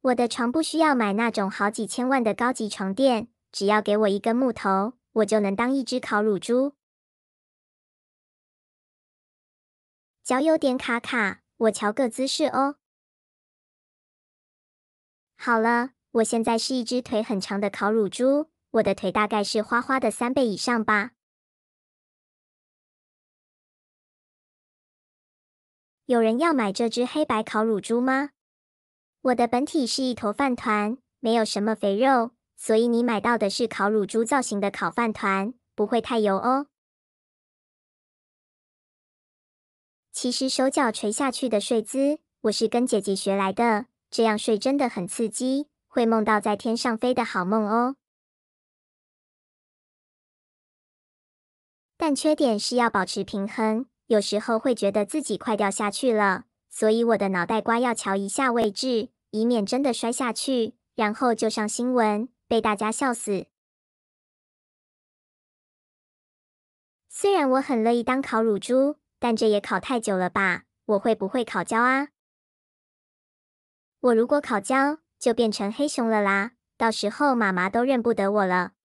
我的床不需要买那种好几千万的高级床垫，只要给我一根木头，我就能当一只烤乳猪。脚有点卡卡，我瞧个姿势哦。好了，我现在是一只腿很长的烤乳猪，我的腿大概是花花的三倍以上吧。有人要买这只黑白烤乳猪吗？我的本体是一坨饭团，没有什么肥肉，所以你买到的是烤乳猪造型的烤饭团，不会太油哦。其实手脚垂下去的睡姿，我是跟姐姐学来的，这样睡真的很刺激，会梦到在天上飞的好梦哦。但缺点是要保持平衡，有时候会觉得自己快掉下去了，所以我的脑袋瓜要瞧一下位置。以免真的摔下去，然后就上新闻，被大家笑死。虽然我很乐意当烤乳猪，但这也烤太久了吧？我会不会烤焦啊？我如果烤焦，就变成黑熊了啦，到时候妈妈都认不得我了。